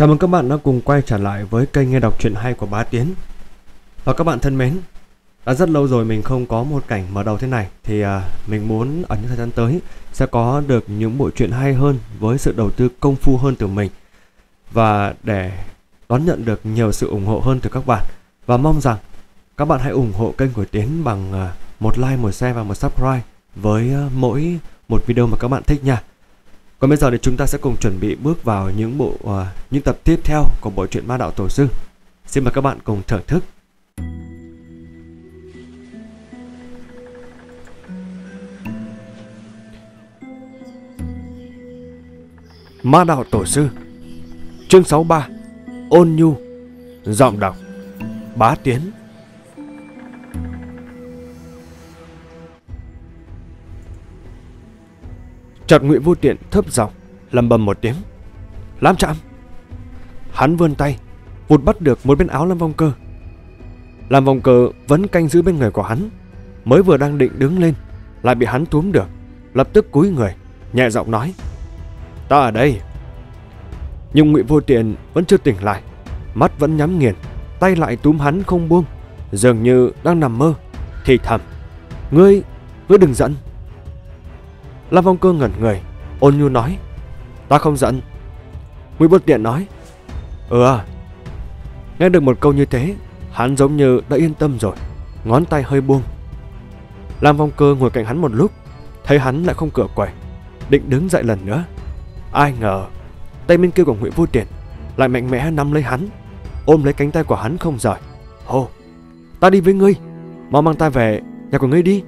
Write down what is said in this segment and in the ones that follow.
Chào mừng các bạn đã cùng quay trở lại với kênh nghe đọc truyện hay của Bá Tiến. Và các bạn thân mến, đã rất lâu rồi mình không có một cảnh mở đầu thế này thì à, mình muốn ở những thời gian tới sẽ có được những bộ truyện hay hơn với sự đầu tư công phu hơn từ mình và để đón nhận được nhiều sự ủng hộ hơn từ các bạn và mong rằng các bạn hãy ủng hộ kênh của Tiến bằng à, một like, một share và một subscribe với à, mỗi một video mà các bạn thích nha. Còn bây giờ thì chúng ta sẽ cùng chuẩn bị bước vào những bộ uh, những tập tiếp theo của bộ truyện Ma đạo tổ sư. Xin mời các bạn cùng thưởng thức. Ma đạo tổ sư. Chương 63. Ôn nhu. Giọng đọc Bá Tiến. Chợt ngụy vô tiện thấp giọng lầm bầm một tiếng. Lam chạm. Hắn vươn tay, vụt bắt được một bên áo Lam Vong Cơ. Lam Vong Cơ vẫn canh giữ bên người của hắn, mới vừa đang định đứng lên, lại bị hắn túm được, lập tức cúi người, nhẹ giọng nói. Ta ở đây. Nhưng ngụy vô tiện vẫn chưa tỉnh lại, mắt vẫn nhắm nghiền, tay lại túm hắn không buông, dường như đang nằm mơ, thì thầm. Ngươi, ngươi đừng giận. Lâm Phong Cơ ngẩn người, ôn nhu nói, ta không giận. Ngụy Bất Tiện nói, ừ à. Nghe được một câu như thế, hắn giống như đã yên tâm rồi, ngón tay hơi buông. Lam Phong Cơ ngồi cạnh hắn một lúc, thấy hắn lại không cửa quẩy, định đứng dậy lần nữa. Ai ngờ, tay bên kia của Ngụy Vô Tiện lại mạnh mẽ nắm lấy hắn, ôm lấy cánh tay của hắn không rời. Hô, ta đi với ngươi, mau mang ta về nhà của ngươi đi.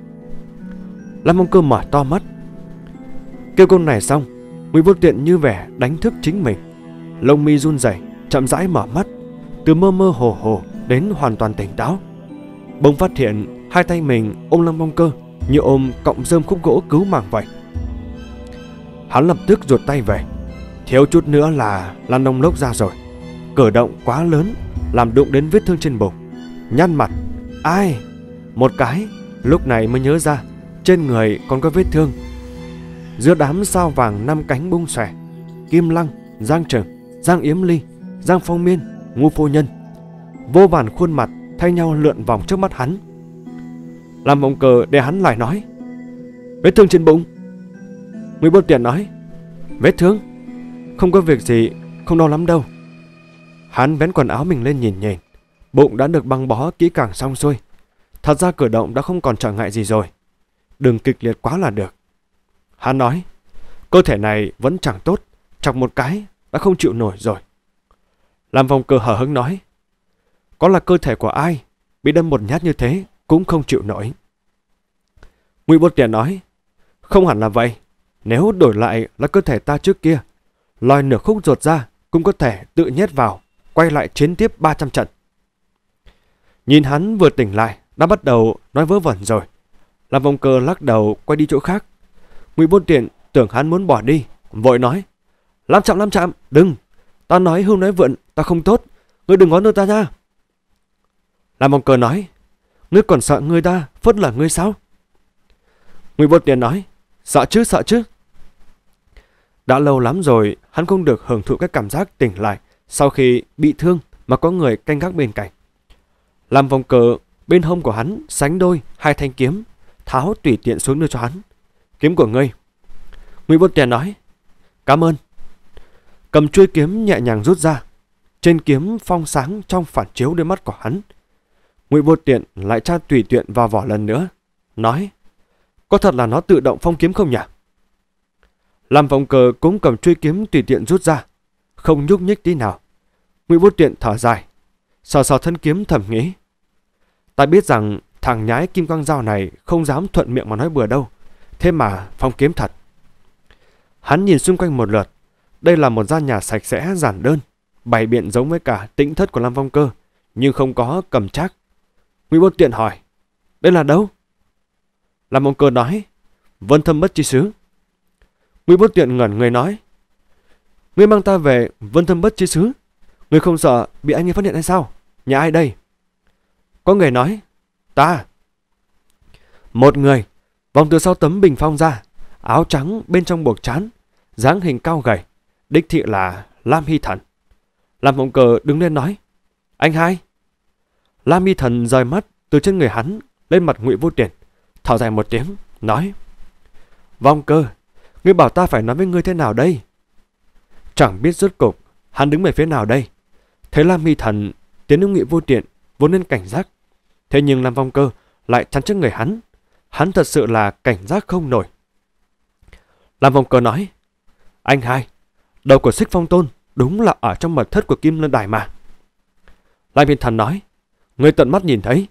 Lam Phong Cơ mở to mắt, Kêu câu này xong, Nguyễn Vô Tiện như vẻ đánh thức chính mình. Lông mi run rẩy, chậm rãi mở mắt, từ mơ mơ hồ hồ đến hoàn toàn tỉnh táo. Bỗng phát hiện hai tay mình ôm lăng bong cơ như ôm cọng rơm khúc gỗ cứu mạng vậy. Hắn lập tức ruột tay về, thiếu chút nữa là lan nông lốc ra rồi. Cử động quá lớn, làm đụng đến vết thương trên bụng. Nhăn mặt, ai? Một cái, lúc này mới nhớ ra, trên người còn có vết thương giữa đám sao vàng năm cánh bung xòe, Kim Lăng, Giang Trường, Giang Yếm Ly, Giang Phong Miên, ngô Phu Nhân. Vô vàn khuôn mặt thay nhau lượn vòng trước mắt hắn. Làm mộng cờ để hắn lại nói. Vết thương trên bụng. người Bôn Tiện nói. Vết thương? Không có việc gì, không đau lắm đâu. Hắn vén quần áo mình lên nhìn nhìn. Bụng đã được băng bó kỹ càng xong xuôi. Thật ra cử động đã không còn trở ngại gì rồi. Đừng kịch liệt quá là được. Hắn nói, cơ thể này vẫn chẳng tốt, chọc một cái đã không chịu nổi rồi. Làm vòng cơ hở hứng nói, có là cơ thể của ai, bị đâm một nhát như thế cũng không chịu nổi. Ngụy Bột Tiền nói, không hẳn là vậy, nếu đổi lại là cơ thể ta trước kia, lòi nửa khúc ruột ra cũng có thể tự nhét vào, quay lại chiến tiếp 300 trận. Nhìn hắn vừa tỉnh lại, đã bắt đầu nói vớ vẩn rồi. Làm vòng cơ lắc đầu quay đi chỗ khác. Ngụy Vô Tiện tưởng hắn muốn bỏ đi, vội nói: "Lam Trạm, Lam Trạm, đừng, ta nói hưu nói vượn, ta không tốt, ngươi đừng có nơ ta nha." Lam Mông Cờ nói: "Ngươi còn sợ ngươi ta phớt là ngươi sao?" Ngụy Vô Tiện nói: "Sợ chứ, sợ chứ." Đã lâu lắm rồi, hắn không được hưởng thụ cái cảm giác tỉnh lại sau khi bị thương mà có người canh gác bên cạnh. Làm vòng cờ, bên hông của hắn sánh đôi hai thanh kiếm, tháo tùy tiện xuống đưa cho hắn kiếm của ngươi. Ngụy Vô Tiền nói, cảm ơn. Cầm chuôi kiếm nhẹ nhàng rút ra, trên kiếm phong sáng trong phản chiếu đôi mắt của hắn. Ngụy Vô Tiện lại tra tùy tiện vào vỏ lần nữa, nói, có thật là nó tự động phong kiếm không nhỉ? Làm vòng cờ cũng cầm chuôi kiếm tùy tiện rút ra, không nhúc nhích tí nào. Ngụy Vô Tiện thở dài, sờ sờ thân kiếm thầm nghĩ. Ta biết rằng thằng nhái kim quang dao này không dám thuận miệng mà nói bừa đâu. Thế mà phong kiếm thật. Hắn nhìn xung quanh một lượt. Đây là một gian nhà sạch sẽ giản đơn. Bày biện giống với cả tĩnh thất của Lam Phong Cơ. Nhưng không có cầm chắc Nguy Bôn tiện hỏi. Đây là đâu? Lam Phong Cơ nói. Vân thâm bất chi xứ. Nguy Bôn tiện ngẩn người nói. Ngươi mang ta về vân thâm bất chi xứ. Ngươi không sợ bị anh ấy phát hiện hay sao? Nhà ai đây? Có người nói. Ta. Một người Vòng từ sau tấm bình phong ra, áo trắng bên trong buộc chán, dáng hình cao gầy, đích thị là Lam Hy Thần. Lam Hồng Cờ đứng lên nói, anh hai. Lam Hy Thần rời mắt từ trên người hắn lên mặt ngụy vô tiền, thở dài một tiếng, nói, Vong cơ, ngươi bảo ta phải nói với ngươi thế nào đây? Chẳng biết rốt cục, hắn đứng về phía nào đây? Thế Lam Hy Thần, tiến ứng nghị vô tiện, vốn nên cảnh giác. Thế nhưng Lam Vong cơ lại chắn trước người hắn, Hắn thật sự là cảnh giác không nổi. lam vòng cơ nói, anh hai, đầu của sích phong tôn đúng là ở trong mật thất của Kim Lân Đài mà. lam Viên Thần nói, người tận mắt nhìn thấy.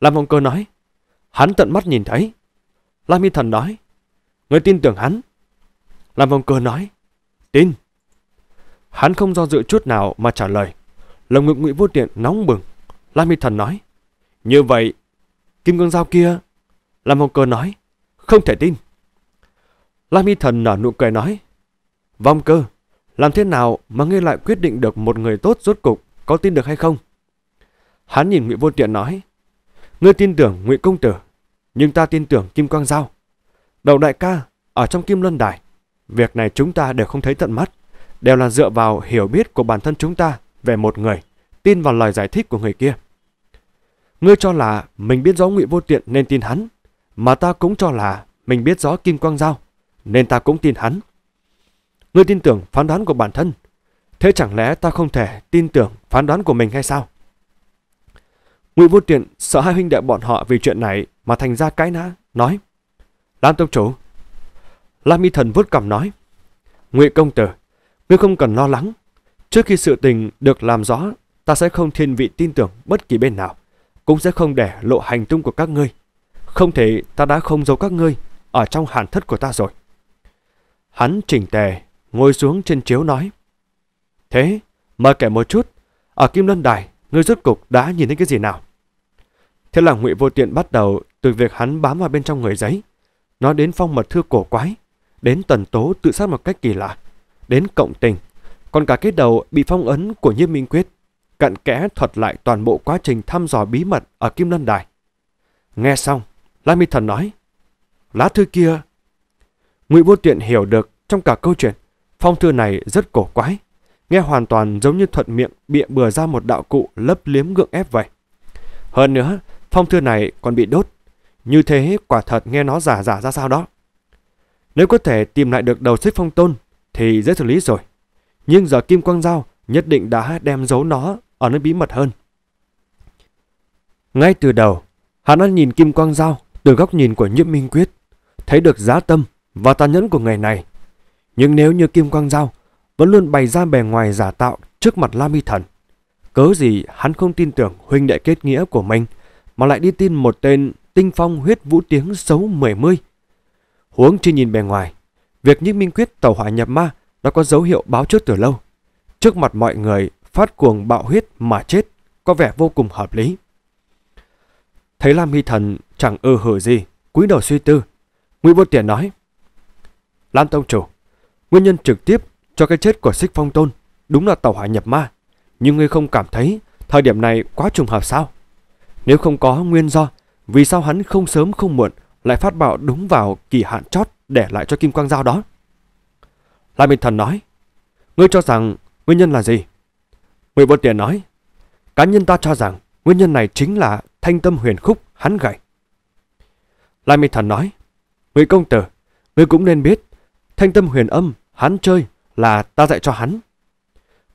Lam Phong Cơ nói, hắn tận mắt nhìn thấy. Lam Viên Thần nói, người tin tưởng hắn. Lam Phong Cơ nói, tin. Hắn không do dự chút nào mà trả lời. Lồng ngực ngụy vô tiện nóng bừng. Lam Viên Thần nói, như vậy, Kim Cương Giao kia Lam Hồng Cơ nói, không thể tin. Lam Y Thần nở nụ cười nói, Vong cơ, làm thế nào mà ngươi lại quyết định được một người tốt rốt cục có tin được hay không? Hắn nhìn Ngụy Vô Tiện nói, ngươi tin tưởng Ngụy Công Tử, nhưng ta tin tưởng Kim Quang Giao. Đầu đại ca ở trong Kim Luân Đài, việc này chúng ta đều không thấy tận mắt, đều là dựa vào hiểu biết của bản thân chúng ta về một người, tin vào lời giải thích của người kia. Ngươi cho là mình biết rõ Ngụy Vô Tiện nên tin hắn, mà ta cũng cho là mình biết rõ Kim Quang Giao, nên ta cũng tin hắn. Ngươi tin tưởng phán đoán của bản thân, thế chẳng lẽ ta không thể tin tưởng phán đoán của mình hay sao? Ngụy Vô Tiện sợ hai huynh đệ bọn họ vì chuyện này mà thành ra cái nã, nói. Lam Tông Chủ Lam Mi Thần vút cằm nói. Ngụy Công Tử, ngươi không cần lo lắng. Trước khi sự tình được làm rõ, ta sẽ không thiên vị tin tưởng bất kỳ bên nào, cũng sẽ không để lộ hành tung của các ngươi. Không thể ta đã không giấu các ngươi ở trong hàn thất của ta rồi. Hắn chỉnh tề, ngồi xuống trên chiếu nói. Thế, mời kể một chút, ở Kim Lân Đài, ngươi rốt cục đã nhìn thấy cái gì nào? Thế là ngụy Vô Tiện bắt đầu từ việc hắn bám vào bên trong người giấy, nói đến phong mật thư cổ quái, đến tần tố tự sát một cách kỳ lạ, đến cộng tình, còn cả cái đầu bị phong ấn của Nhiếp Minh Quyết, cặn kẽ thuật lại toàn bộ quá trình thăm dò bí mật ở Kim Lân Đài. Nghe xong, La Mi Thần nói, lá thư kia... Ngụy Vô Tiện hiểu được trong cả câu chuyện, phong thư này rất cổ quái, nghe hoàn toàn giống như thuận miệng bịa bừa ra một đạo cụ lấp liếm gượng ép vậy. Hơn nữa, phong thư này còn bị đốt, như thế quả thật nghe nó giả giả ra sao đó. Nếu có thể tìm lại được đầu xích phong tôn thì dễ xử lý rồi. Nhưng giờ Kim Quang Giao nhất định đã đem giấu nó ở nơi bí mật hơn. Ngay từ đầu, hắn đã nhìn Kim Quang Giao từ góc nhìn của nhiễm minh quyết, thấy được giá tâm và tàn nhẫn của người này. Nhưng nếu như Kim Quang Giao vẫn luôn bày ra bề ngoài giả tạo trước mặt Lam Y Thần, cớ gì hắn không tin tưởng huynh đệ kết nghĩa của mình mà lại đi tin một tên tinh phong huyết vũ tiếng xấu mười mươi. Huống chi nhìn bề ngoài, việc nhiễm minh quyết tàu hỏa nhập ma đã có dấu hiệu báo trước từ lâu. Trước mặt mọi người, phát cuồng bạo huyết mà chết có vẻ vô cùng hợp lý. Thấy Lam Hy Thần chẳng ư hử gì, cúi đầu suy tư. Ngụy Vô Tiền nói, Lam Tông Chủ, nguyên nhân trực tiếp cho cái chết của Xích Phong Tôn đúng là tàu hỏa nhập ma. Nhưng ngươi không cảm thấy thời điểm này quá trùng hợp sao? Nếu không có nguyên do, vì sao hắn không sớm không muộn lại phát bạo đúng vào kỳ hạn chót để lại cho Kim Quang Giao đó? Lam Minh Thần nói, ngươi cho rằng nguyên nhân là gì? Người vô tiền nói, cá nhân ta cho rằng nguyên nhân này chính là thanh tâm huyền khúc hắn gậy. Lai Minh Thần nói, Người công tử, người cũng nên biết, thanh tâm huyền âm hắn chơi là ta dạy cho hắn.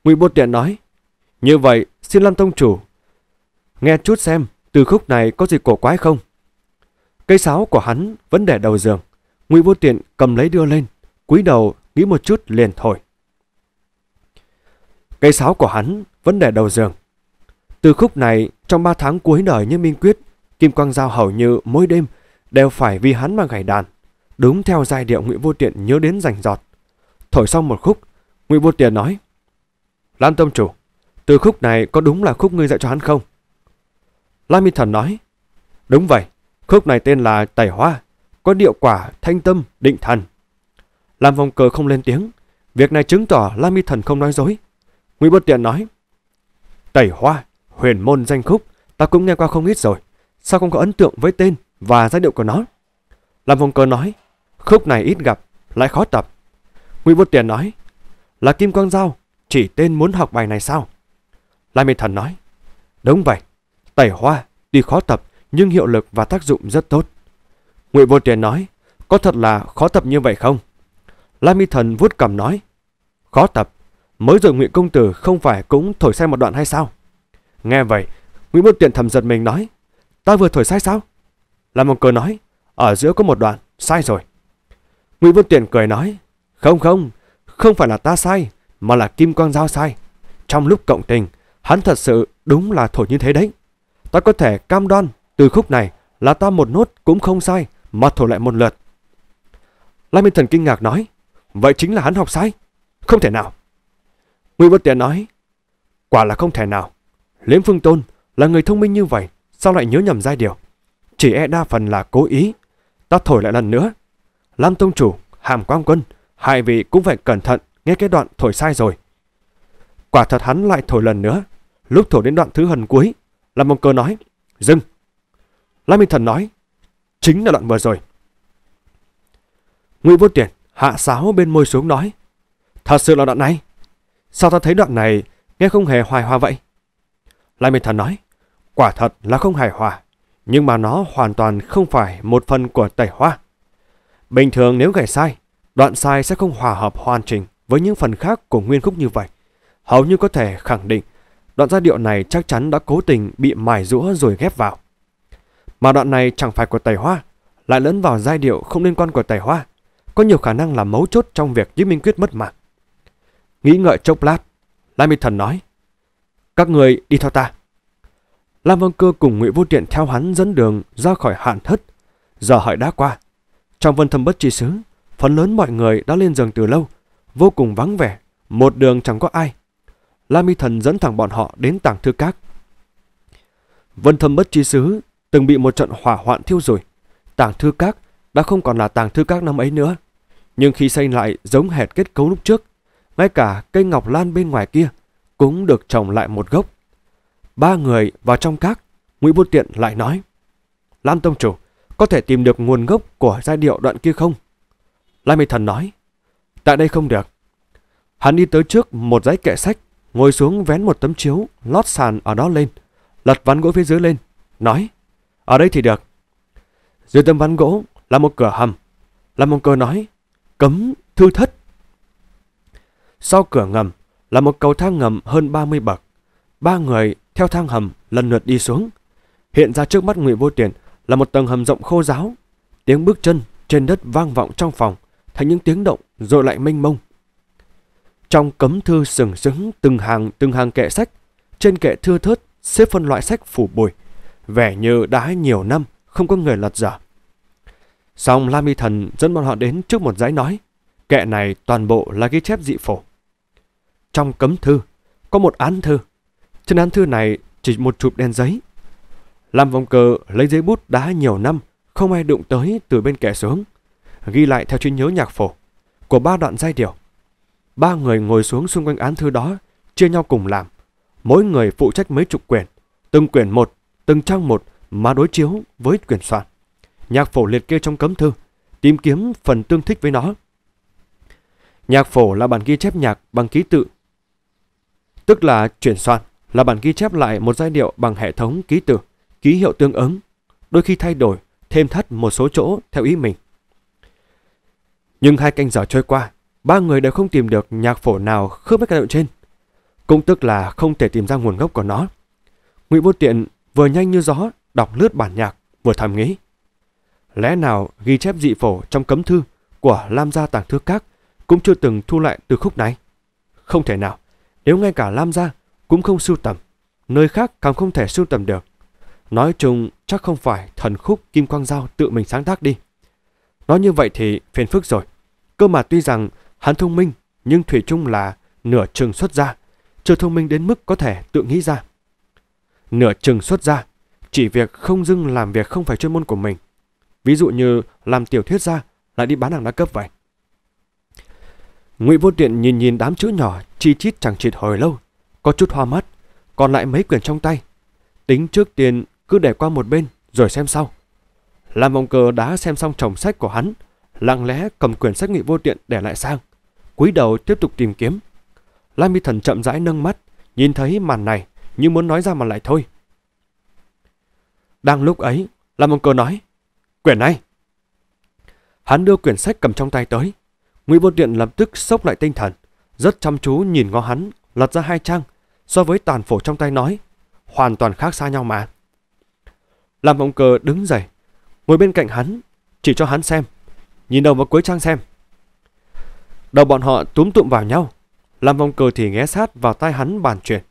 Ngụy Bột Điện nói, Như vậy xin Lâm Tông Chủ, nghe chút xem từ khúc này có gì cổ quái không. Cây sáo của hắn vẫn để đầu giường, Ngụy Bột Tiện cầm lấy đưa lên, cúi đầu nghĩ một chút liền thổi. Cây sáo của hắn vẫn để đầu giường. Từ khúc này trong 3 tháng cuối đời như Minh Quyết, Kim Quang Giao hầu như mỗi đêm đều phải vì hắn mà gảy đàn. Đúng theo giai điệu ngụy Vô Tiện nhớ đến rành giọt. Thổi xong một khúc, ngụy Vô Tiện nói Lan Tâm Chủ, từ khúc này có đúng là khúc ngươi dạy cho hắn không? Lan Minh Thần nói Đúng vậy, khúc này tên là Tẩy Hoa, có điệu quả thanh tâm định thần. Lam Vong Cờ không lên tiếng, việc này chứng tỏ Lam Mi Thần không nói dối. Ngụy Bất Tiện nói, Tẩy Hoa Huyền môn danh khúc, ta cũng nghe qua không ít rồi. Sao không có ấn tượng với tên và giai điệu của nó? Làm vùng cơ nói, khúc này ít gặp, lại khó tập. Ngụy Vô Tiền nói, là Kim Quang Giao, chỉ tên muốn học bài này sao? Lai Minh Thần nói, đúng vậy, tẩy hoa, tuy khó tập nhưng hiệu lực và tác dụng rất tốt. Ngụy Vô Tiền nói, có thật là khó tập như vậy không? Lai Minh Thần vuốt cầm nói, khó tập, mới rồi Ngụy Công Tử không phải cũng thổi sai một đoạn hay sao? Nghe vậy, Nguyễn Bút Tiện thầm giật mình nói, ta vừa thổi sai sao? Làm một cờ nói, ở giữa có một đoạn, sai rồi. Nguyễn Bút Tiện cười nói, không không, không phải là ta sai, mà là Kim Quang dao sai. Trong lúc cộng tình, hắn thật sự đúng là thổi như thế đấy. Ta có thể cam đoan từ khúc này là ta một nốt cũng không sai, mà thổi lại một lượt. Lai Minh Thần kinh ngạc nói, vậy chính là hắn học sai? Không thể nào. Ngụy Bất Tiện nói, quả là không thể nào. Liễm Phương Tôn là người thông minh như vậy, sao lại nhớ nhầm giai điệu? Chỉ e đa phần là cố ý. Ta thổi lại lần nữa. Lam Tông Chủ, Hàm Quang Quân, hai vị cũng phải cẩn thận nghe cái đoạn thổi sai rồi. Quả thật hắn lại thổi lần nữa. Lúc thổi đến đoạn thứ hần cuối, Lam Mông Cơ nói, dừng. Lam Minh Thần nói, chính là đoạn vừa rồi. Ngụy Vô Tuyển hạ sáo bên môi xuống nói, thật sự là đoạn này. Sao ta thấy đoạn này nghe không hề hoài hoa vậy? Lai Mịch Thần nói, quả thật là không hài hòa, nhưng mà nó hoàn toàn không phải một phần của tẩy hoa. Bình thường nếu gảy sai, đoạn sai sẽ không hòa hợp hoàn chỉnh với những phần khác của nguyên khúc như vậy. Hầu như có thể khẳng định, đoạn giai điệu này chắc chắn đã cố tình bị mài rũa rồi ghép vào. Mà đoạn này chẳng phải của tẩy hoa, lại lẫn vào giai điệu không liên quan của tẩy hoa, có nhiều khả năng là mấu chốt trong việc Diễm Minh Quyết mất mạng. Nghĩ ngợi chốc lát, Lai Minh Thần nói, các người đi theo ta. Lam Văn Cơ cùng Ngụy Vô Tiện theo hắn dẫn đường ra khỏi hạn thất. Giờ hỏi đã qua. Trong vân thâm bất chi xứ, phần lớn mọi người đã lên giường từ lâu, vô cùng vắng vẻ, một đường chẳng có ai. Lam Mi Thần dẫn thẳng bọn họ đến tảng thư các. Vân thâm bất chi xứ từng bị một trận hỏa hoạn thiêu rồi, Tảng thư các đã không còn là tàng thư các năm ấy nữa. Nhưng khi xây lại giống hệt kết cấu lúc trước, ngay cả cây ngọc lan bên ngoài kia cũng được trồng lại một gốc. Ba người vào trong các, ngụy Bút Tiện lại nói. Lam Tông Chủ, có thể tìm được nguồn gốc của giai điệu đoạn kia không? Lai Mê Thần nói. Tại đây không được. Hắn đi tới trước một dãy kệ sách, ngồi xuống vén một tấm chiếu, lót sàn ở đó lên, lật ván gỗ phía dưới lên, nói. Ở đây thì được. Dưới tấm ván gỗ là một cửa hầm. Lam Mông Cơ nói. Cấm thư thất. Sau cửa ngầm là một cầu thang ngầm hơn 30 bậc. Ba người theo thang hầm lần lượt đi xuống. Hiện ra trước mắt Ngụy Vô Tiền là một tầng hầm rộng khô giáo. Tiếng bước chân trên đất vang vọng trong phòng, thành những tiếng động rồi lại mênh mông. Trong cấm thư sừng sững từng hàng từng hàng kệ sách, trên kệ thưa thớt xếp phân loại sách phủ bụi, vẻ như đã nhiều năm không có người lật dở. Xong Lam Mi Thần dẫn bọn họ đến trước một dãy nói, kệ này toàn bộ là ghi chép dị phổ trong cấm thư có một án thư. Trên án thư này chỉ một chụp đen giấy. Làm vòng cờ lấy giấy bút đá nhiều năm, không ai đụng tới từ bên kẻ xuống. Ghi lại theo trí nhớ nhạc phổ của ba đoạn giai điệu. Ba người ngồi xuống xung quanh án thư đó, chia nhau cùng làm. Mỗi người phụ trách mấy chục quyển, từng quyển một, từng trang một mà đối chiếu với quyển soạn. Nhạc phổ liệt kê trong cấm thư, tìm kiếm phần tương thích với nó. Nhạc phổ là bản ghi chép nhạc bằng ký tự tức là chuyển soạn, là bản ghi chép lại một giai điệu bằng hệ thống ký tự, ký hiệu tương ứng, đôi khi thay đổi, thêm thắt một số chỗ theo ý mình. Nhưng hai canh giờ trôi qua, ba người đều không tìm được nhạc phổ nào khớp với ca điệu trên. Cũng tức là không thể tìm ra nguồn gốc của nó. Ngụy Vô Tiện vừa nhanh như gió đọc lướt bản nhạc, vừa thầm nghĩ. Lẽ nào ghi chép dị phổ trong cấm thư của Lam gia tàng thư các cũng chưa từng thu lại từ khúc này? Không thể nào. Nếu ngay cả Lam gia cũng không sưu tầm, nơi khác càng không thể sưu tầm được. Nói chung chắc không phải thần khúc Kim Quang Giao tự mình sáng tác đi. Nói như vậy thì phiền phức rồi. Cơ mà tuy rằng hắn thông minh nhưng Thủy chung là nửa chừng xuất ra, chưa thông minh đến mức có thể tự nghĩ ra. Nửa chừng xuất ra, chỉ việc không dưng làm việc không phải chuyên môn của mình. Ví dụ như làm tiểu thuyết ra lại đi bán hàng đa cấp vậy. Ngụy Vô Tiện nhìn nhìn đám chữ nhỏ chi chít chẳng chịt hồi lâu, có chút hoa mắt, còn lại mấy quyển trong tay. Tính trước tiền cứ để qua một bên rồi xem sau. Lam vòng cờ đã xem xong chồng sách của hắn, lặng lẽ cầm quyển sách Ngụy Vô Tiện để lại sang, cúi đầu tiếp tục tìm kiếm. Lam Mi Thần chậm rãi nâng mắt, nhìn thấy màn này như muốn nói ra mà lại thôi. Đang lúc ấy, Lam Mông Cơ nói, quyển này. Hắn đưa quyển sách cầm trong tay tới, Ngụy Vô Tiện lập tức sốc lại tinh thần, rất chăm chú nhìn ngó hắn, lật ra hai trang, so với tàn phổ trong tay nói, hoàn toàn khác xa nhau mà. Làm Mộng Cờ đứng dậy, ngồi bên cạnh hắn, chỉ cho hắn xem, nhìn đầu và cuối trang xem. Đầu bọn họ túm tụm vào nhau, làm Mộng Cờ thì ghé sát vào tay hắn bàn chuyện.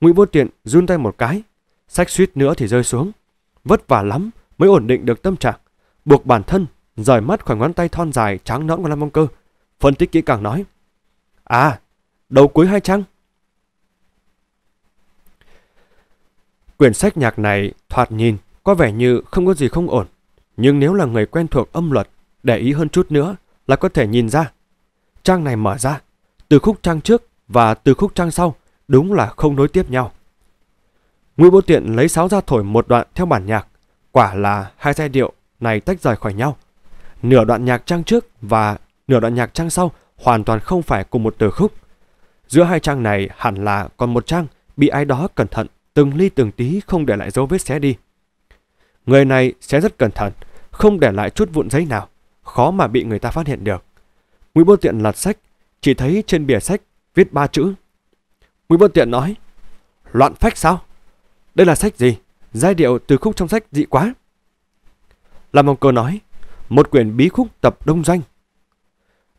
Ngụy Vô Tiện run tay một cái, sách suýt nữa thì rơi xuống. Vất vả lắm mới ổn định được tâm trạng, buộc bản thân rời mắt khỏi ngón tay thon dài trắng nõn của Lam Mông Cơ, phân tích kỹ càng nói. À, đầu cuối hai trang. Quyển sách nhạc này thoạt nhìn có vẻ như không có gì không ổn, nhưng nếu là người quen thuộc âm luật, để ý hơn chút nữa là có thể nhìn ra. Trang này mở ra, từ khúc trang trước và từ khúc trang sau đúng là không nối tiếp nhau. Ngụy Bố Tiện lấy sáo ra thổi một đoạn theo bản nhạc, quả là hai giai điệu này tách rời khỏi nhau. Nửa đoạn nhạc trang trước và nửa đoạn nhạc trang sau hoàn toàn không phải cùng một từ khúc. Giữa hai trang này hẳn là còn một trang bị ai đó cẩn thận từng ly từng tí không để lại dấu vết xé đi. Người này sẽ rất cẩn thận, không để lại chút vụn giấy nào, khó mà bị người ta phát hiện được. Nguyễn Bôn Tiện lật sách, chỉ thấy trên bìa sách viết ba chữ. Nguyễn Bôn Tiện nói, loạn phách sao? Đây là sách gì? Giai điệu từ khúc trong sách dị quá. Làm ông cơ nói, một quyển bí khúc tập đông danh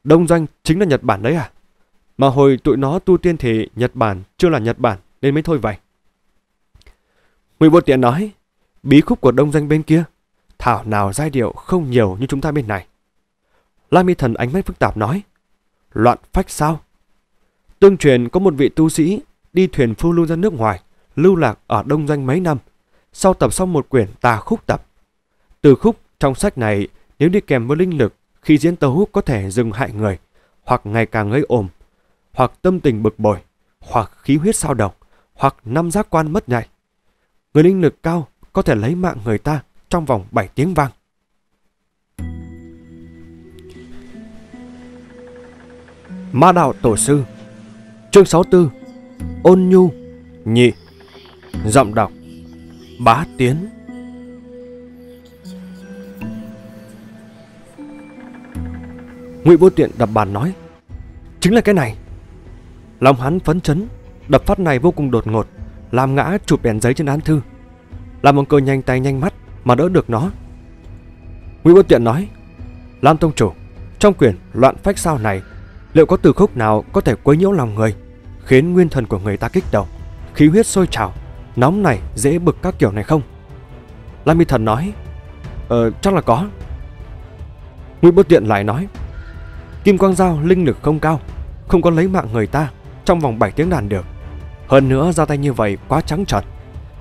Đông doanh chính là Nhật Bản đấy à? Mà hồi tụi nó tu tiên thì Nhật Bản chưa là Nhật Bản nên mới thôi vậy. Ngụy Vô Tiện nói, bí khúc của đông Doanh bên kia, thảo nào giai điệu không nhiều như chúng ta bên này. La Mi Thần ánh mắt phức tạp nói, loạn phách sao? Tương truyền có một vị tu sĩ đi thuyền phương lưu ra nước ngoài, lưu lạc ở đông Doanh mấy năm, sau tập xong một quyển tà khúc tập. Từ khúc trong sách này nếu đi kèm với linh lực khi diễn tấu có thể dừng hại người, hoặc ngày càng gây ồn, hoặc tâm tình bực bội, hoặc khí huyết sao động, hoặc năm giác quan mất nhạy. Người linh lực cao có thể lấy mạng người ta trong vòng 7 tiếng vang. Ma đạo tổ sư Chương 64 Ôn nhu Nhị Giọng đọc Bá Tiến Ngụy Vô Tiện đập bàn nói Chính là cái này Lòng hắn phấn chấn Đập phát này vô cùng đột ngột Làm ngã chụp bèn giấy trên án thư Làm ông cơ nhanh tay nhanh mắt Mà đỡ được nó Ngụy Vô Tiện nói Lam Tông Chủ Trong quyển loạn phách sao này Liệu có từ khúc nào có thể quấy nhiễu lòng người Khiến nguyên thần của người ta kích động Khí huyết sôi trào Nóng này dễ bực các kiểu này không Lam Mi Thần nói Ờ chắc là có Ngụy Bất Tiện lại nói Kim Quang Giao linh lực không cao, không có lấy mạng người ta trong vòng 7 tiếng đàn được. Hơn nữa ra tay như vậy quá trắng trợn,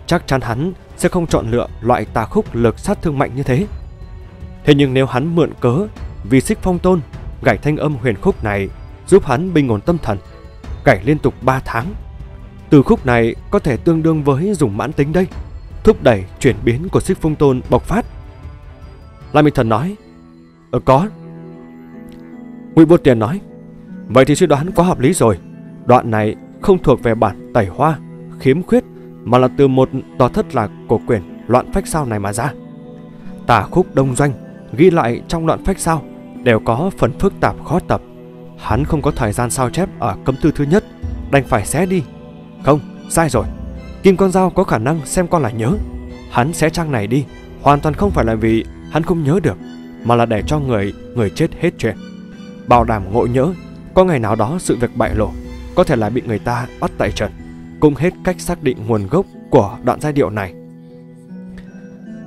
chắc chắn hắn sẽ không chọn lựa loại tà khúc lực sát thương mạnh như thế. Thế nhưng nếu hắn mượn cớ vì xích phong tôn, gảy thanh âm huyền khúc này giúp hắn bình ổn tâm thần, gảy liên tục 3 tháng. Từ khúc này có thể tương đương với dùng mãn tính đây, thúc đẩy chuyển biến của xích phong tôn bộc phát. Lai Minh Thần nói, Ờ có, Ngụy Bột Tiền nói Vậy thì suy đoán quá hợp lý rồi Đoạn này không thuộc về bản tẩy hoa Khiếm khuyết Mà là từ một tòa thất lạc cổ quyền Loạn phách sao này mà ra Tả khúc đông doanh Ghi lại trong loạn phách sao Đều có phần phức tạp khó tập Hắn không có thời gian sao chép ở cấm tư thứ nhất Đành phải xé đi Không, sai rồi Kim con dao có khả năng xem con là nhớ Hắn xé trang này đi Hoàn toàn không phải là vì hắn không nhớ được Mà là để cho người, người chết hết chuyện Bảo đảm ngộ nhỡ Có ngày nào đó sự việc bại lộ Có thể là bị người ta bắt tại trận Cùng hết cách xác định nguồn gốc của đoạn giai điệu này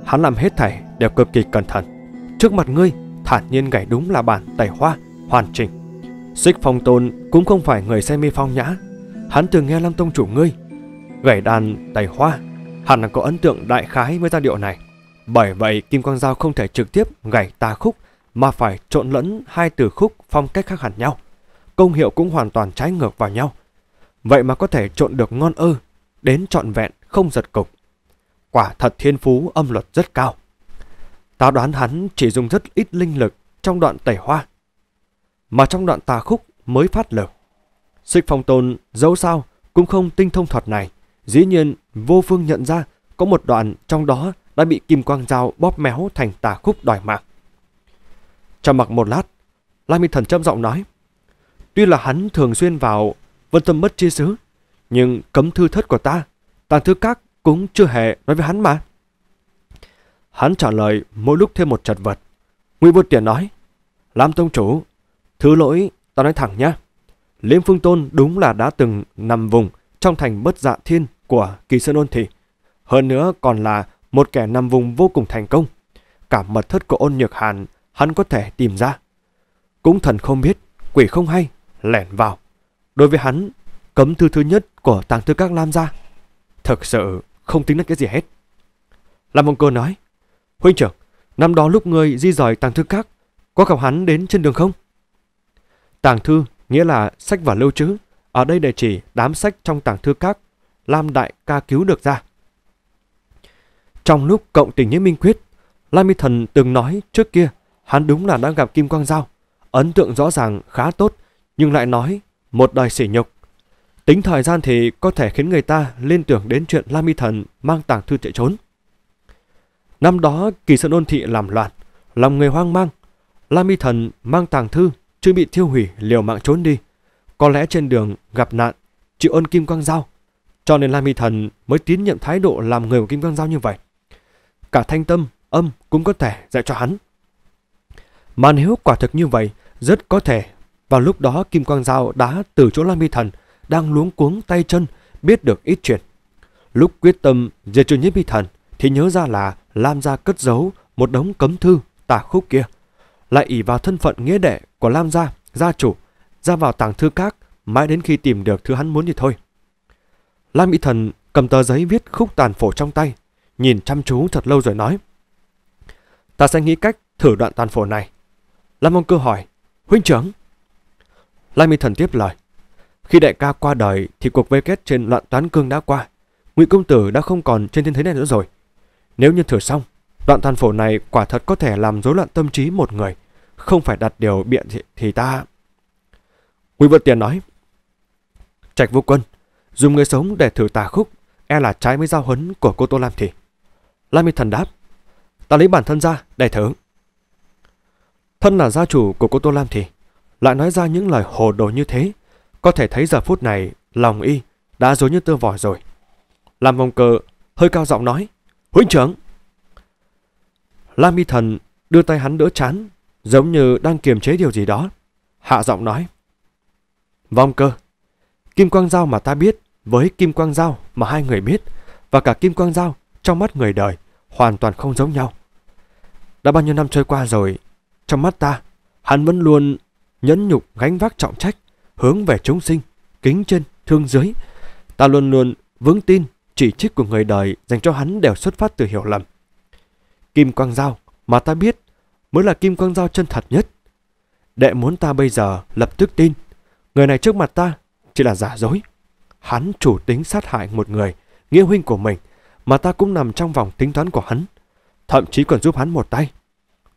Hắn làm hết thảy đều cực kỳ cẩn thận Trước mặt ngươi thản nhiên gảy đúng là bản tẩy hoa hoàn chỉnh Xích phong tôn cũng không phải người say mê phong nhã Hắn từng nghe Lâm Tông chủ ngươi Gảy đàn tẩy hoa Hẳn là có ấn tượng đại khái với giai điệu này Bởi vậy Kim Quang Giao không thể trực tiếp gảy tà khúc mà phải trộn lẫn hai từ khúc phong cách khác hẳn nhau. Công hiệu cũng hoàn toàn trái ngược vào nhau. Vậy mà có thể trộn được ngon ơ, đến trọn vẹn không giật cục. Quả thật thiên phú âm luật rất cao. ta đoán hắn chỉ dùng rất ít linh lực trong đoạn tẩy hoa. Mà trong đoạn tà khúc mới phát lực. Xích phong tồn dẫu sao cũng không tinh thông thuật này. Dĩ nhiên vô phương nhận ra có một đoạn trong đó đã bị kim quang dao bóp méo thành tà khúc đòi mạng. Trầm mặc một lát, Lai Minh Thần trầm giọng nói. Tuy là hắn thường xuyên vào vân tâm mất chi xứ, nhưng cấm thư thất của ta, tàng thư các cũng chưa hề nói với hắn mà. Hắn trả lời mỗi lúc thêm một chật vật. Nguy Vô Tiền nói, Lam Tông Chủ, thứ lỗi ta nói thẳng nhá. Liêm Phương Tôn đúng là đã từng nằm vùng trong thành bất dạ thiên của Kỳ Sơn Ôn Thị. Hơn nữa còn là một kẻ nằm vùng vô cùng thành công. Cả mật thất của ôn nhược hàn hắn có thể tìm ra. Cũng thần không biết, quỷ không hay, lẻn vào. Đối với hắn, cấm thư thứ nhất của tàng thư các Lam ra. Thật sự không tính là cái gì hết. Lam Mông Cơ nói, Huynh trưởng, năm đó lúc người di dời tàng thư các, có gặp hắn đến trên đường không? Tàng thư nghĩa là sách và lưu trữ, ở đây để chỉ đám sách trong tàng thư các Lam Đại ca cứu được ra. Trong lúc cộng tình với Minh Quyết, Lam Mi Thần từng nói trước kia hắn đúng là đã gặp Kim Quang Giao. Ấn tượng rõ ràng khá tốt, nhưng lại nói một đời sỉ nhục. Tính thời gian thì có thể khiến người ta liên tưởng đến chuyện Lam Y Thần mang tàng thư chạy trốn. Năm đó kỳ sơn ôn thị làm loạn, lòng người hoang mang. Lam Y Thần mang tàng thư chưa bị thiêu hủy liều mạng trốn đi. Có lẽ trên đường gặp nạn, chịu ơn Kim Quang Giao. Cho nên Lam Y Thần mới tín nhiệm thái độ làm người của Kim Quang Giao như vậy. Cả thanh tâm, âm cũng có thể dạy cho hắn. Mà nếu quả thực như vậy, rất có thể vào lúc đó Kim Quang Giao đã từ chỗ Lam Mi Thần đang luống cuống tay chân biết được ít chuyện. Lúc quyết tâm diệt trừ nhiếp mi thần thì nhớ ra là Lam Gia cất giấu một đống cấm thư tả khúc kia. Lại ỷ vào thân phận nghĩa đệ của Lam Gia, gia chủ, ra vào tàng thư các mãi đến khi tìm được thứ hắn muốn thì thôi. Lam Mỹ Thần cầm tờ giấy viết khúc tàn phổ trong tay, nhìn chăm chú thật lâu rồi nói. Ta sẽ nghĩ cách thử đoạn tàn phổ này Lam Mông Cơ hỏi, huynh trưởng. Lai Minh Thần tiếp lời, khi đại ca qua đời thì cuộc vây kết trên loạn toán cương đã qua. Ngụy Công Tử đã không còn trên thiên thế này nữa rồi. Nếu như thử xong, đoạn tàn phổ này quả thật có thể làm rối loạn tâm trí một người. Không phải đặt điều biện thì, thì ta... Ngụy Vật Tiền nói, Trạch vô quân, dùng người sống để thử tà khúc, e là trái với giao huấn của cô Tô Lam thì. Lam Minh Thần đáp, ta lấy bản thân ra để thử. Thân là gia chủ của cô Tô Lam thì lại nói ra những lời hồ đồ như thế. Có thể thấy giờ phút này lòng y đã dối như tơ vòi rồi. Làm vong cơ hơi cao giọng nói Huynh trưởng Lam y thần đưa tay hắn đỡ chán giống như đang kiềm chế điều gì đó. Hạ giọng nói Vong cơ Kim quang dao mà ta biết với kim quang dao mà hai người biết và cả kim quang dao trong mắt người đời hoàn toàn không giống nhau. Đã bao nhiêu năm trôi qua rồi trong mắt ta, hắn vẫn luôn nhẫn nhục gánh vác trọng trách, hướng về chúng sinh, kính trên, thương dưới. Ta luôn luôn vững tin chỉ trích của người đời dành cho hắn đều xuất phát từ hiểu lầm. Kim Quang Giao mà ta biết mới là Kim Quang Giao chân thật nhất. Đệ muốn ta bây giờ lập tức tin, người này trước mặt ta chỉ là giả dối. Hắn chủ tính sát hại một người, nghĩa huynh của mình, mà ta cũng nằm trong vòng tính toán của hắn, thậm chí còn giúp hắn một tay.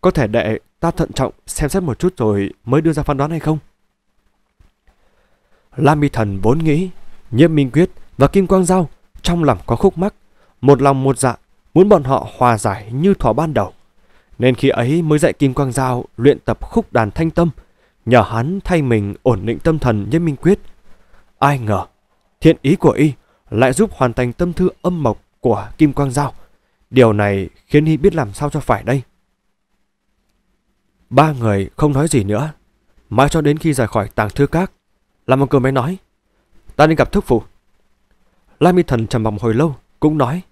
Có thể đệ ta thận trọng xem xét một chút rồi mới đưa ra phán đoán hay không? Lam Mi Thần vốn nghĩ, Nhiếp Minh Quyết và Kim Quang Giao trong lòng có khúc mắc, một lòng một dạ, muốn bọn họ hòa giải như thỏa ban đầu. Nên khi ấy mới dạy Kim Quang Giao luyện tập khúc đàn thanh tâm, nhờ hắn thay mình ổn định tâm thần Nhiếp Minh Quyết. Ai ngờ, thiện ý của y lại giúp hoàn thành tâm thư âm mộc của Kim Quang Giao. Điều này khiến y biết làm sao cho phải đây. Ba người không nói gì nữa. Mãi cho đến khi rời khỏi tàng thư các, Lam Mông Cơ mới nói. Ta nên gặp thức phụ. Lai Mi Thần trầm mặc hồi lâu, cũng nói.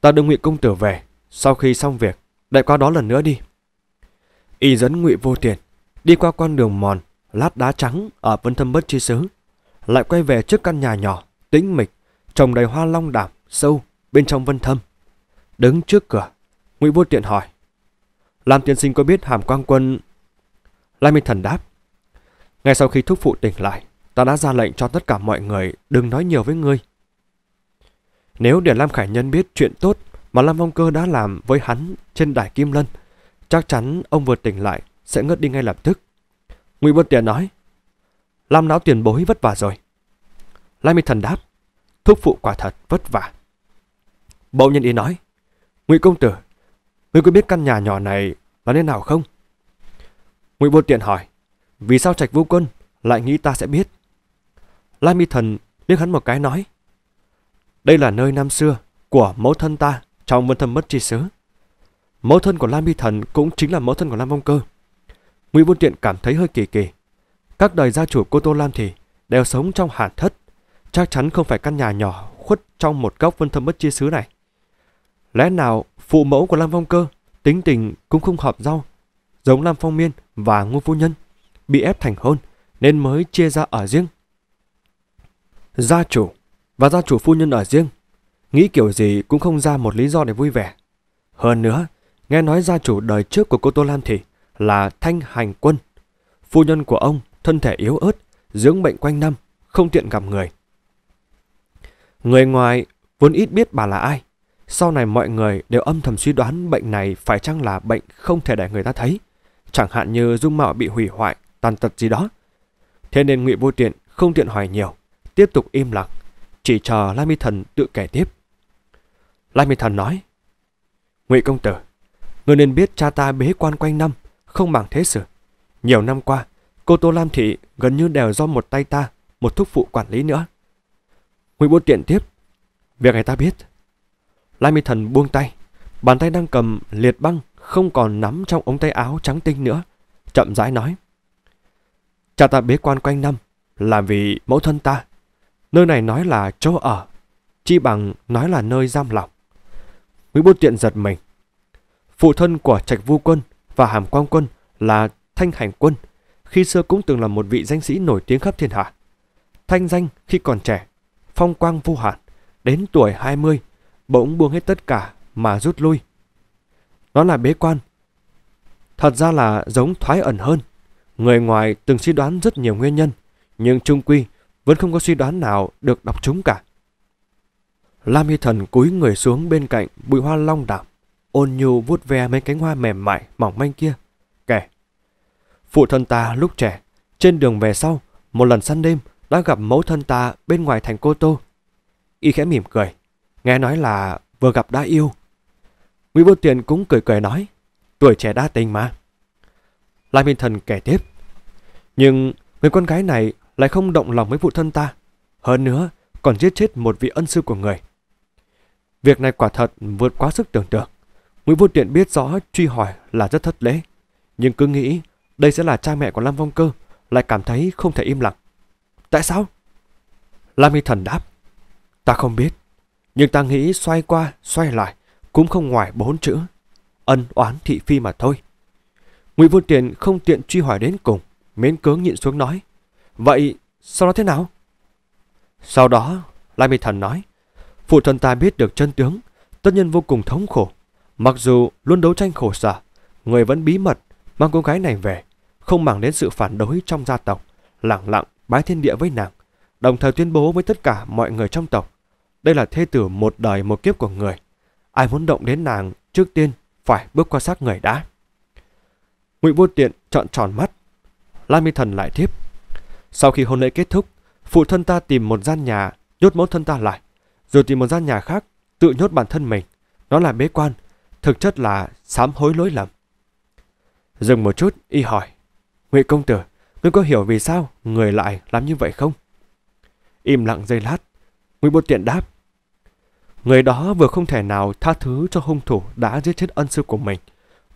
Ta đưa nguyện công tử về, sau khi xong việc, đợi qua đó lần nữa đi. Y dẫn ngụy vô tiền, đi qua con đường mòn, lát đá trắng ở Vân Thâm Bất Chi Sứ. Lại quay về trước căn nhà nhỏ, tĩnh mịch, trồng đầy hoa long đảm, sâu, bên trong Vân Thâm. Đứng trước cửa, ngụy vô tiện hỏi. Lam tiên sinh có biết hàm quang quân... Lam Minh Thần đáp. Ngay sau khi thúc phụ tỉnh lại, ta đã ra lệnh cho tất cả mọi người đừng nói nhiều với ngươi. Nếu để Lam Khải Nhân biết chuyện tốt mà Lam Phong Cơ đã làm với hắn trên đài Kim Lân, chắc chắn ông vừa tỉnh lại sẽ ngất đi ngay lập tức. Ngụy Bân Tiền nói, Lam não tiền bối vất vả rồi. Lam Minh Thần đáp, thúc phụ quả thật vất vả. Bỗng nhân ý nói, Ngụy Công Tử Ngươi có biết căn nhà nhỏ này là nơi nào không? Ngụy Vô Tiện hỏi, vì sao Trạch vũ Quân lại nghĩ ta sẽ biết? Lai Mi Thần liếc hắn một cái nói, đây là nơi năm xưa của mẫu thân ta trong vân thâm mất chi xứ. Mẫu thân của Lai Mi Thần cũng chính là mẫu thân của Lam Vong Cơ. Ngụy Vô Tiện cảm thấy hơi kỳ kỳ. Các đời gia chủ cô Tô Lam thì đều sống trong hàn thất, chắc chắn không phải căn nhà nhỏ khuất trong một góc vân thâm bất chi xứ này. Lẽ nào phụ mẫu của Lam Phong Cơ, tính tình cũng không hợp rau, giống Lam Phong Miên và Ngô Phu Nhân, bị ép thành hôn nên mới chia ra ở riêng. Gia chủ và gia chủ phu nhân ở riêng, nghĩ kiểu gì cũng không ra một lý do để vui vẻ. Hơn nữa, nghe nói gia chủ đời trước của cô Tô Lam thị là Thanh Hành Quân. Phu nhân của ông thân thể yếu ớt, dưỡng bệnh quanh năm, không tiện gặp người. Người ngoài vốn ít biết bà là ai, sau này mọi người đều âm thầm suy đoán bệnh này phải chăng là bệnh không thể để người ta thấy, chẳng hạn như dung mạo bị hủy hoại, tàn tật gì đó. Thế nên Ngụy Vô Tiện không tiện hỏi nhiều, tiếp tục im lặng, chỉ chờ Lai Mi Thần tự kể tiếp. Lai Mi Thần nói, Ngụy Công Tử, ngươi nên biết cha ta bế quan quanh năm, không bằng thế sự. Nhiều năm qua, cô Tô Lam Thị gần như đều do một tay ta, một thúc phụ quản lý nữa. Ngụy Vô Tiện tiếp, việc này ta biết, Lai Mi Thần buông tay, bàn tay đang cầm liệt băng không còn nắm trong ống tay áo trắng tinh nữa, chậm rãi nói. Cha ta bế quan quanh năm, làm vì mẫu thân ta. Nơi này nói là chỗ ở, chi bằng nói là nơi giam lỏng. Nguyễn Bút Tiện giật mình. Phụ thân của Trạch Vu Quân và Hàm Quang Quân là Thanh Hành Quân, khi xưa cũng từng là một vị danh sĩ nổi tiếng khắp thiên hạ. Thanh danh khi còn trẻ, phong quang vô hạn, đến tuổi 20 bỗng buông hết tất cả mà rút lui. Đó là bế quan. Thật ra là giống thoái ẩn hơn. Người ngoài từng suy đoán rất nhiều nguyên nhân, nhưng trung quy vẫn không có suy đoán nào được đọc chúng cả. Lam Hy Thần cúi người xuống bên cạnh bụi hoa long đảo, ôn nhu vuốt ve mấy cánh hoa mềm mại mỏng manh kia, kể. Phụ thân ta lúc trẻ, trên đường về sau, một lần săn đêm đã gặp mẫu thân ta bên ngoài thành Cô Tô. Y khẽ mỉm cười, Nghe nói là vừa gặp đã yêu. Nguyễn Vô Tiền cũng cười cười nói, tuổi trẻ đa tình mà. Lai Minh Thần kể tiếp, nhưng người con gái này lại không động lòng với phụ thân ta. Hơn nữa, còn giết chết một vị ân sư của người. Việc này quả thật vượt quá sức tưởng tượng. Nguyễn Vô Tiện biết rõ truy hỏi là rất thất lễ. Nhưng cứ nghĩ đây sẽ là cha mẹ của Lam phong Cơ lại cảm thấy không thể im lặng. Tại sao? Lam minh Thần đáp. Ta không biết. Nhưng ta nghĩ xoay qua, xoay lại, cũng không ngoài bốn chữ. Ân oán thị phi mà thôi. Ngụy Vô Tiền không tiện truy hỏi đến cùng, miễn cưỡng nhịn xuống nói. Vậy, sau đó thế nào? Sau đó, Lai Mị Thần nói. Phụ thần ta biết được chân tướng, tất nhiên vô cùng thống khổ. Mặc dù luôn đấu tranh khổ sở, người vẫn bí mật mang cô gái này về, không màng đến sự phản đối trong gia tộc, lặng lặng bái thiên địa với nàng, đồng thời tuyên bố với tất cả mọi người trong tộc đây là thê tử một đời một kiếp của người. Ai muốn động đến nàng trước tiên phải bước qua xác người đã. Ngụy Vô Tiện trọn tròn mắt. Lan Mi Thần lại tiếp. Sau khi hôn lễ kết thúc, phụ thân ta tìm một gian nhà nhốt mẫu thân ta lại, rồi tìm một gian nhà khác tự nhốt bản thân mình. Nó là bế quan, thực chất là sám hối lỗi lầm. Dừng một chút, y hỏi. Ngụy công tử, ngươi có hiểu vì sao người lại làm như vậy không? Im lặng giây lát, Ngụy Vô Tiện đáp. Người đó vừa không thể nào tha thứ cho hung thủ đã giết chết ân sư của mình,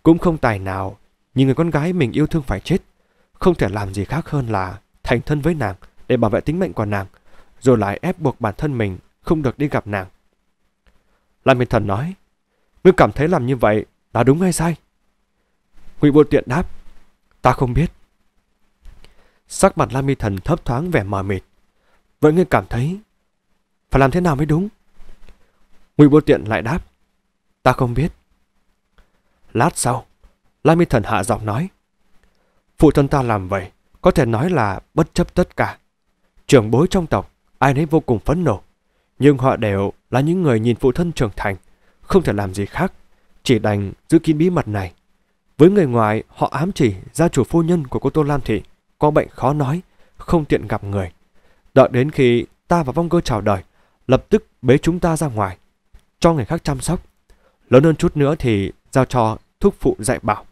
cũng không tài nào nhìn người con gái mình yêu thương phải chết, không thể làm gì khác hơn là thành thân với nàng để bảo vệ tính mệnh của nàng, rồi lại ép buộc bản thân mình không được đi gặp nàng. Lam Minh Thần nói, ngươi cảm thấy làm như vậy là đúng hay sai? Ngụy Vô Tiện đáp, ta không biết. Sắc mặt Lam Minh Thần thấp thoáng vẻ mờ mịt. Vậy ngươi cảm thấy phải làm thế nào mới đúng? Ngụy Vô Tiện lại đáp. Ta không biết. Lát sau, La Mi Thần hạ giọng nói. Phụ thân ta làm vậy, có thể nói là bất chấp tất cả. Trưởng bối trong tộc, ai nấy vô cùng phẫn nộ. Nhưng họ đều là những người nhìn phụ thân trưởng thành, không thể làm gì khác, chỉ đành giữ kín bí mật này. Với người ngoài, họ ám chỉ gia chủ phu nhân của cô Tô Lam Thị có bệnh khó nói, không tiện gặp người. Đợi đến khi ta và vong cơ chào đời, lập tức bế chúng ta ra ngoài, cho người khác chăm sóc. Lớn hơn chút nữa thì giao cho thúc phụ dạy bảo.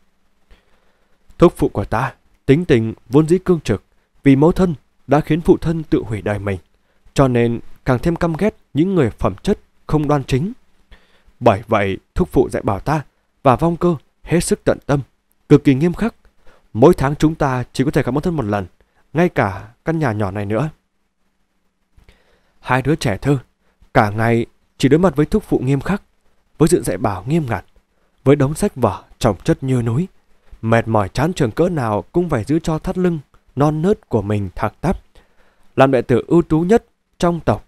Thúc phụ của ta, tính tình vốn dĩ cương trực, vì mẫu thân đã khiến phụ thân tự hủy đời mình, cho nên càng thêm căm ghét những người phẩm chất không đoan chính. Bởi vậy, thúc phụ dạy bảo ta và vong cơ hết sức tận tâm, cực kỳ nghiêm khắc. Mỗi tháng chúng ta chỉ có thể gặp mẫu thân một lần, ngay cả căn nhà nhỏ này nữa. Hai đứa trẻ thơ, cả ngày chỉ đối mặt với thúc phụ nghiêm khắc, với sự dạy bảo nghiêm ngặt, với đống sách vở chồng chất như núi, mệt mỏi chán trường cỡ nào cũng phải giữ cho thắt lưng, non nớt của mình thẳng tắp. Làm đệ tử ưu tú nhất trong tộc,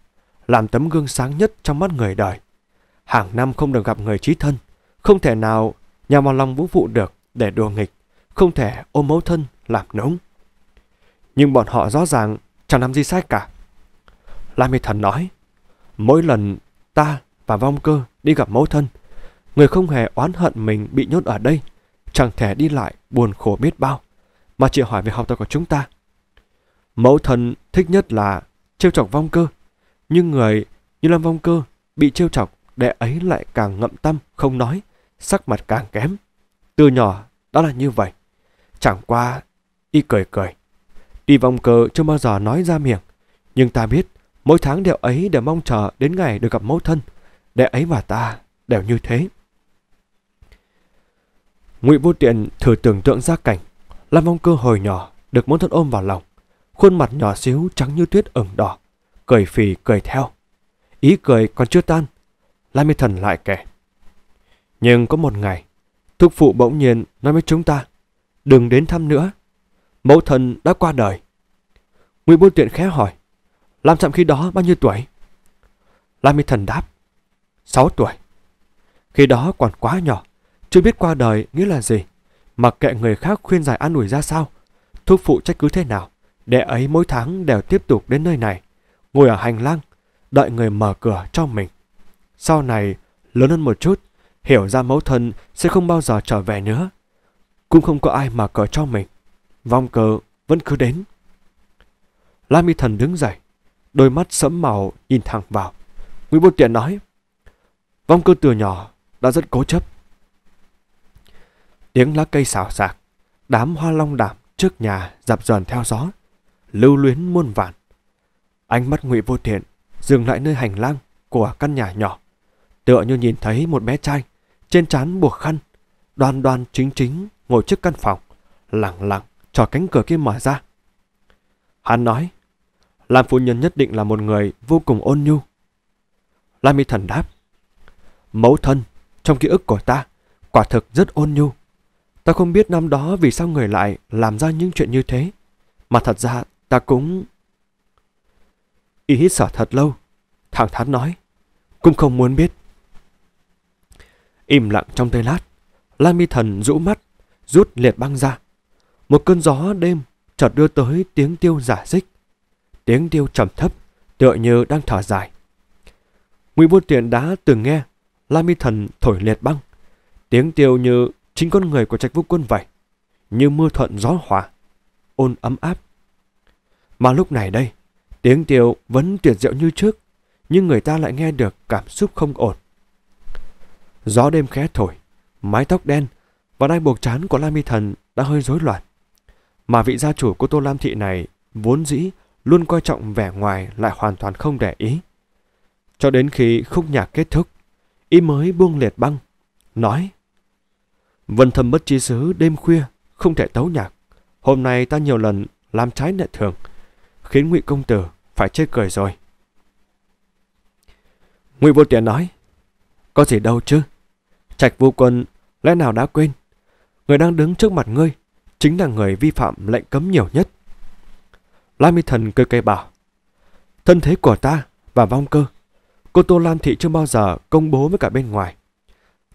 làm tấm gương sáng nhất trong mắt người đời. Hàng năm không được gặp người trí thân, không thể nào nhà vào lòng vũ phụ được để đùa nghịch, không thể ôm mẫu thân làm nũng. Nhưng bọn họ rõ ràng chẳng làm gì sai cả. Lam Mị Thần nói, mỗi lần ta và vong cơ đi gặp mẫu thân. Người không hề oán hận mình bị nhốt ở đây, chẳng thể đi lại buồn khổ biết bao, mà chỉ hỏi về học tập của chúng ta. Mẫu thân thích nhất là trêu chọc vong cơ, nhưng người như Lâm Vong Cơ bị trêu chọc đệ ấy lại càng ngậm tâm, không nói, sắc mặt càng kém. Từ nhỏ đó là như vậy. Chẳng qua y cười cười. Đi Vong Cơ chưa bao giờ nói ra miệng, nhưng ta biết Mỗi tháng đệ ấy đều mong chờ đến ngày được gặp mẫu thân. Đệ ấy và ta đều như thế. Ngụy Vô Tiện thử tưởng tượng ra cảnh. Lam Phong Cơ hồi nhỏ được mẫu thân ôm vào lòng. Khuôn mặt nhỏ xíu trắng như tuyết ửng đỏ. Cười phì cười theo. Ý cười còn chưa tan. Lam Mê Thần lại kể. Nhưng có một ngày, thúc phụ bỗng nhiên nói với chúng ta. Đừng đến thăm nữa. Mẫu thân đã qua đời. Ngụy Vô Tiện khẽ hỏi. Lam Trạm khi đó bao nhiêu tuổi? Lam Minh Thần đáp 6 tuổi Khi đó còn quá nhỏ Chưa biết qua đời nghĩa là gì Mặc kệ người khác khuyên giải an ủi ra sao Thúc phụ trách cứ thế nào Đệ ấy mỗi tháng đều tiếp tục đến nơi này Ngồi ở hành lang Đợi người mở cửa cho mình Sau này lớn hơn một chút Hiểu ra mẫu thân sẽ không bao giờ trở về nữa Cũng không có ai mở cửa cho mình Vong cờ vẫn cứ đến La Mi Thần đứng dậy đôi mắt sẫm màu nhìn thẳng vào. Nguyễn Bố Tiện nói, vong cơ từ nhỏ đã rất cố chấp. Tiếng lá cây xào xạc, đám hoa long đạm trước nhà dập dờn theo gió, lưu luyến muôn vạn. Ánh mắt Ngụy Vô Thiện dừng lại nơi hành lang của căn nhà nhỏ, tựa như nhìn thấy một bé trai trên trán buộc khăn, đoan đoan chính chính ngồi trước căn phòng, lặng lặng cho cánh cửa kia mở ra. Hắn nói, Lam phu nhân nhất định là một người vô cùng ôn nhu. Lam y thần đáp. Mẫu thân, trong ký ức của ta, quả thực rất ôn nhu. Ta không biết năm đó vì sao người lại làm ra những chuyện như thế. Mà thật ra ta cũng... Y hít sở thật lâu, thẳng thắn nói. Cũng không muốn biết. Im lặng trong tay lát, Lam y thần rũ mắt, rút liệt băng ra. Một cơn gió đêm chợt đưa tới tiếng tiêu giả dích tiếng điêu trầm thấp, tựa như đang thở dài. Ngụy Vô Tiện đã từng nghe La Mi Thần thổi liệt băng, tiếng tiêu như chính con người của Trạch Vũ Quân vậy, như mưa thuận gió hòa, ôn ấm áp. Mà lúc này đây, tiếng tiêu vẫn tuyệt diệu như trước, nhưng người ta lại nghe được cảm xúc không ổn. Gió đêm khẽ thổi, mái tóc đen và đai buộc chán của La Mi Thần đã hơi rối loạn. Mà vị gia chủ của Tô Lam Thị này vốn dĩ luôn coi trọng vẻ ngoài lại hoàn toàn không để ý. Cho đến khi khúc nhạc kết thúc, y mới buông liệt băng, nói Vân thâm bất trí xứ đêm khuya, không thể tấu nhạc. Hôm nay ta nhiều lần làm trái lệ thường, khiến ngụy công tử phải chết cười rồi. Ngụy vô tiền nói, có gì đâu chứ. Trạch vô quân lẽ nào đã quên, người đang đứng trước mặt ngươi chính là người vi phạm lệnh cấm nhiều nhất. La Mi Thần cây cây bảo. Thân thế của ta và vong cơ, cô Tô Lan Thị chưa bao giờ công bố với cả bên ngoài.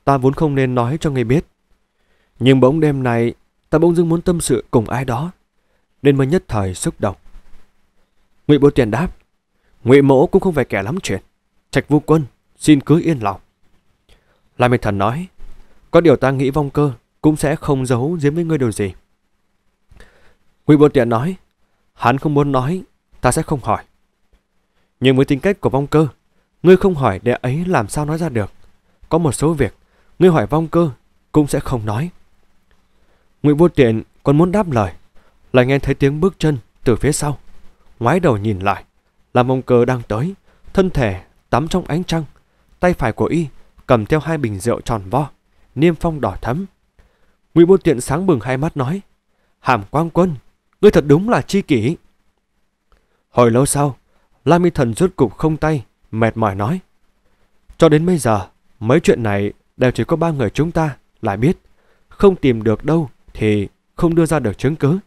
Ta vốn không nên nói cho người biết. Nhưng bỗng đêm này, ta bỗng dưng muốn tâm sự cùng ai đó, nên mới nhất thời xúc động. Ngụy Bố Tiền đáp, Ngụy Mỗ cũng không phải kẻ lắm chuyện. Trạch Vu Quân, xin cứ yên lòng. La Mi Thần nói, có điều ta nghĩ vong cơ cũng sẽ không giấu giếm với ngươi điều gì. Ngụy Bố Tiền nói, Hắn không muốn nói, ta sẽ không hỏi. Nhưng với tính cách của vong cơ, ngươi không hỏi để ấy làm sao nói ra được. Có một số việc, ngươi hỏi vong cơ cũng sẽ không nói. Ngụy vô tiện còn muốn đáp lời, lại nghe thấy tiếng bước chân từ phía sau. Ngoái đầu nhìn lại, là vong cơ đang tới, thân thể tắm trong ánh trăng, tay phải của y cầm theo hai bình rượu tròn vo, niêm phong đỏ thắm. Ngụy vô tiện sáng bừng hai mắt nói, hàm quang quân Ngươi thật đúng là chi kỷ. Hồi lâu sau, Lam Mi Thần rốt cục không tay, mệt mỏi nói. Cho đến bây giờ, mấy chuyện này đều chỉ có ba người chúng ta lại biết. Không tìm được đâu thì không đưa ra được chứng cứ.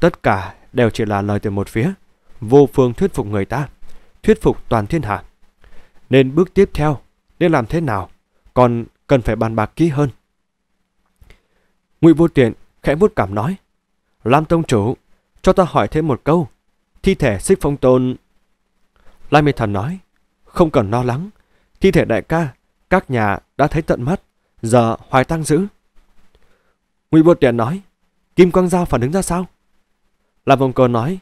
Tất cả đều chỉ là lời từ một phía. Vô phương thuyết phục người ta, thuyết phục toàn thiên hạ. Nên bước tiếp theo, nên làm thế nào, còn cần phải bàn bạc kỹ hơn. Ngụy Vô Tiện khẽ vuốt cảm nói. Lam Tông Chủ, cho ta hỏi thêm một câu. Thi thể xích phong tôn... Lai Mê Thần nói, không cần lo lắng. Thi thể đại ca, các nhà đã thấy tận mắt. Giờ hoài tăng giữ. Ngụy Bột tiền nói, Kim Quang Giao phản ứng ra sao? Lam Vông Cơ nói,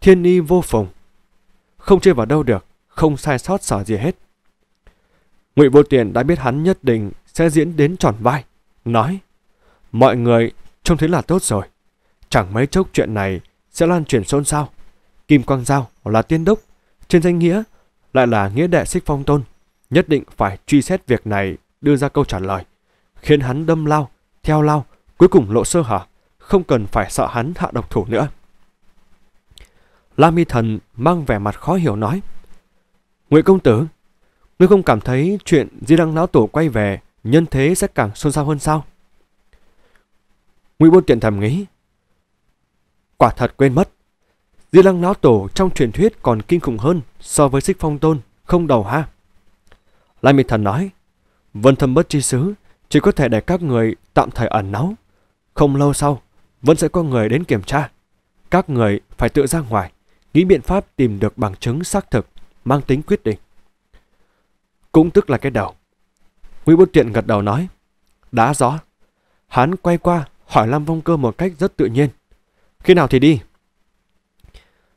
thiên y vô phùng. Không chơi vào đâu được, không sai sót sở gì hết. Ngụy Vô Tiền đã biết hắn nhất định sẽ diễn đến tròn vai, nói: "Mọi người trông thấy là tốt rồi, chẳng mấy chốc chuyện này sẽ lan truyền xôn xao. Kim Quang Giao là tiên đốc, trên danh nghĩa lại là nghĩa đệ xích phong tôn. Nhất định phải truy xét việc này đưa ra câu trả lời, khiến hắn đâm lao, theo lao, cuối cùng lộ sơ hở, không cần phải sợ hắn hạ độc thủ nữa. Lam Mi Thần mang vẻ mặt khó hiểu nói. Nguyễn Công Tử, ngươi không cảm thấy chuyện Di Đăng Lão Tổ quay về nhân thế sẽ càng xôn xao hơn sao? Ngụy Bôn tiện thầm nghĩ, quả thật quên mất. Di lăng lão tổ trong truyền thuyết còn kinh khủng hơn so với xích phong tôn, không đầu ha. Lai Minh Thần nói, Vân Thâm Bất Chi Sứ chỉ có thể để các người tạm thời ẩn náu. Không lâu sau, vẫn sẽ có người đến kiểm tra. Các người phải tự ra ngoài, nghĩ biện pháp tìm được bằng chứng xác thực, mang tính quyết định. Cũng tức là cái đầu. Nguyễn Bút Tiện gật đầu nói, đã rõ. Hắn quay qua hỏi Lam Vong Cơ một cách rất tự nhiên. Khi nào thì đi?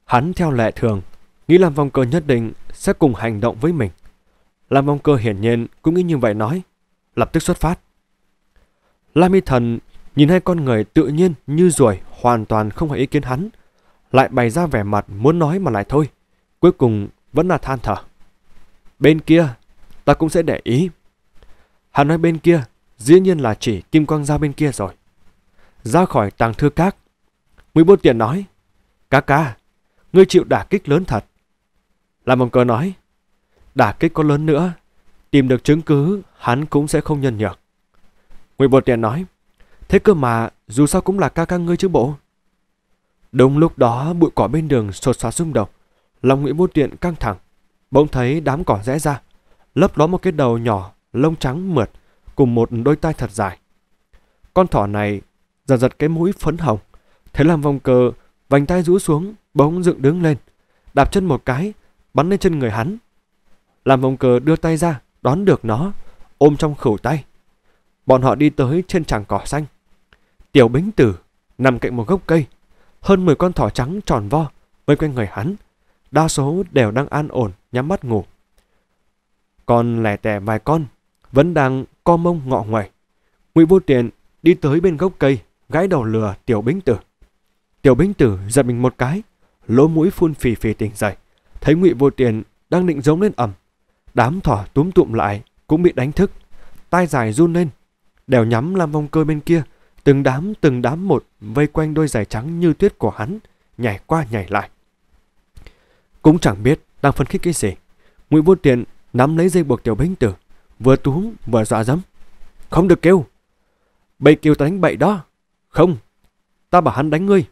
Hắn theo lệ thường, nghĩ Lam Vong Cơ nhất định sẽ cùng hành động với mình. Lam Vong Cơ hiển nhiên cũng nghĩ như vậy nói, lập tức xuất phát. Lam Y Thần nhìn hai con người tự nhiên như ruồi hoàn toàn không hề ý kiến hắn, lại bày ra vẻ mặt muốn nói mà lại thôi, cuối cùng vẫn là than thở. Bên kia, ta cũng sẽ để ý. Hắn nói bên kia, dĩ nhiên là chỉ kim quang ra bên kia rồi. Ra khỏi tàng thư các, Ngụy Bôn Tiền nói, ca ca, ngươi chịu đả kích lớn thật. Làm mầm cờ nói, đả kích có lớn nữa, tìm được chứng cứ hắn cũng sẽ không nhân nhược. Ngụy Bột Tiền nói, thế cơ mà dù sao cũng là ca ca ngươi chứ bộ. Đúng lúc đó bụi cỏ bên đường sột soạt xung động, lòng Nguyễn Bột Tiền căng thẳng, bỗng thấy đám cỏ rẽ ra, lấp đó một cái đầu nhỏ, lông trắng mượt, cùng một đôi tai thật dài. Con thỏ này giật giật cái mũi phấn hồng, Thế làm vòng cờ, vành tay rũ xuống, bóng dựng đứng lên, đạp chân một cái, bắn lên chân người hắn. Làm vòng cờ đưa tay ra, đón được nó, ôm trong khẩu tay. Bọn họ đi tới trên tràng cỏ xanh. Tiểu Bính Tử nằm cạnh một gốc cây, hơn 10 con thỏ trắng tròn vo vây quanh người hắn, đa số đều đang an ổn nhắm mắt ngủ. Còn lẻ tẻ vài con vẫn đang co mông ngọ ngoảy. Ngụy Vô tiền đi tới bên gốc cây, gãi đầu lừa Tiểu Bính Tử. Tiểu binh tử giật mình một cái, lỗ mũi phun phì phì tỉnh dậy, thấy ngụy vô tiền đang định giống lên ẩm. Đám thỏ túm tụm lại, cũng bị đánh thức, tai dài run lên, đều nhắm làm vong cơ bên kia, từng đám từng đám một vây quanh đôi giày trắng như tuyết của hắn, nhảy qua nhảy lại. Cũng chẳng biết đang phân khích cái gì. Ngụy vô tiền nắm lấy dây buộc tiểu binh tử, vừa túm vừa dọa dẫm. Không được kêu. Bậy kêu ta đánh bậy đó. Không, ta bảo hắn đánh ngươi.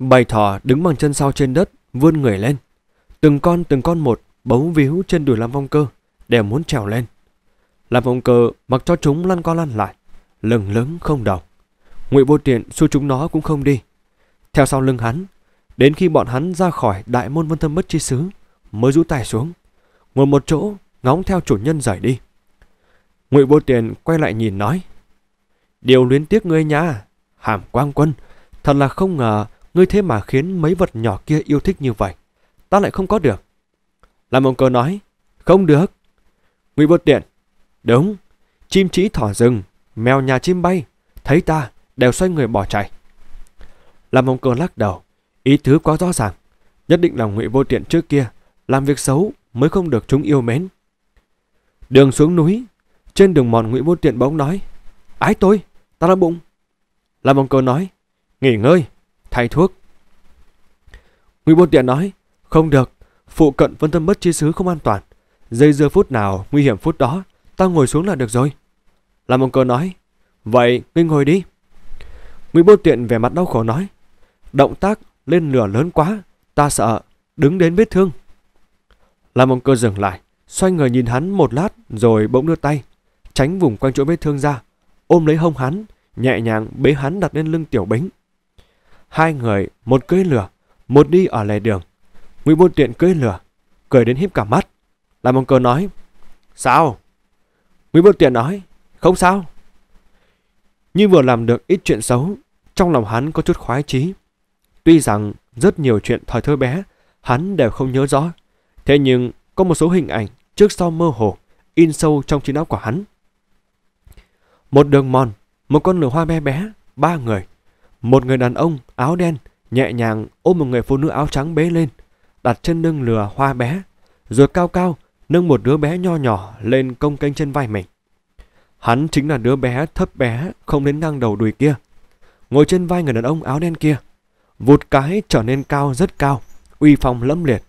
Bầy thỏ đứng bằng chân sau trên đất, vươn người lên. Từng con từng con một bấu víu trên đùi Lam Phong Cơ, đều muốn trèo lên. Lam Phong Cơ mặc cho chúng lăn qua lăn lại, lừng lững không đồng. Ngụy Vô Tiện xua chúng nó cũng không đi. Theo sau lưng hắn, đến khi bọn hắn ra khỏi đại môn vân thâm bất chi xứ, mới rũ tài xuống, ngồi một chỗ, ngóng theo chủ nhân rời đi. Ngụy Vô Tiền quay lại nhìn nói: "Điều luyến tiếc ngươi nha, Hàm Quang Quân, thật là không ngờ Ngươi thế mà khiến mấy vật nhỏ kia yêu thích như vậy. Ta lại không có được. Làm ông cờ nói. Không được. Ngụy Bột Tiện, Đúng. Chim trĩ thỏ rừng, mèo nhà chim bay. Thấy ta, đều xoay người bỏ chạy. Làm ông cờ lắc đầu. Ý thứ quá rõ ràng. Nhất định là Ngụy Vô Tiện trước kia. Làm việc xấu mới không được chúng yêu mến. Đường xuống núi. Trên đường mòn Ngụy Vô Tiện bỗng nói. Ái tôi, ta đã bụng. Làm ông cờ nói. Nghỉ ngơi, thay thuốc. Ngụy Bôn Tiện nói, không được, phụ cận vân tâm bất chi xứ không an toàn. giây dưa phút nào, nguy hiểm phút đó, ta ngồi xuống là được rồi. Làm ông cờ nói, vậy ngươi ngồi đi. Ngụy Bôn Tiện vẻ mặt đau khổ nói, động tác lên lửa lớn quá, ta sợ, đứng đến vết thương. Làm ông cơ dừng lại, xoay người nhìn hắn một lát rồi bỗng đưa tay, tránh vùng quanh chỗ vết thương ra, ôm lấy hông hắn, nhẹ nhàng bế hắn đặt lên lưng tiểu bính. Hai người, một cưỡi lửa, một đi ở lề đường. Ngụy Bôn Tiện cưỡi lửa, cười đến híp cả mắt. Lại mong cờ nói, sao? Ngụy Bôn Tiện nói, không sao. Như vừa làm được ít chuyện xấu, trong lòng hắn có chút khoái chí. Tuy rằng rất nhiều chuyện thời thơ bé, hắn đều không nhớ rõ. Thế nhưng có một số hình ảnh trước sau mơ hồ, in sâu trong trí não của hắn. Một đường mòn, một con lửa hoa bé bé, ba người một người đàn ông áo đen nhẹ nhàng ôm một người phụ nữ áo trắng bế lên, đặt chân lưng lừa hoa bé, rồi cao cao nâng một đứa bé nho nhỏ lên công kênh trên vai mình. Hắn chính là đứa bé thấp bé không đến ngang đầu đùi kia, ngồi trên vai người đàn ông áo đen kia, vụt cái trở nên cao rất cao, uy phong lẫm liệt.